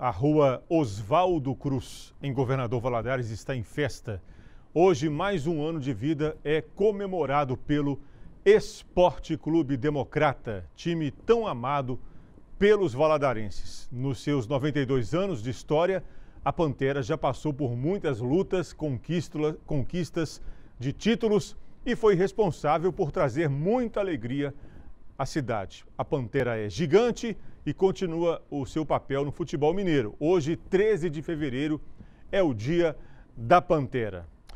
A rua Oswaldo Cruz, em Governador Valadares, está em festa. Hoje, mais um ano de vida é comemorado pelo Esporte Clube Democrata, time tão amado pelos valadarenses. Nos seus 92 anos de história, a Pantera já passou por muitas lutas, conquistas de títulos e foi responsável por trazer muita alegria a cidade. A Pantera é gigante e continua o seu papel no futebol mineiro. Hoje, 13 de fevereiro, é o dia da Pantera.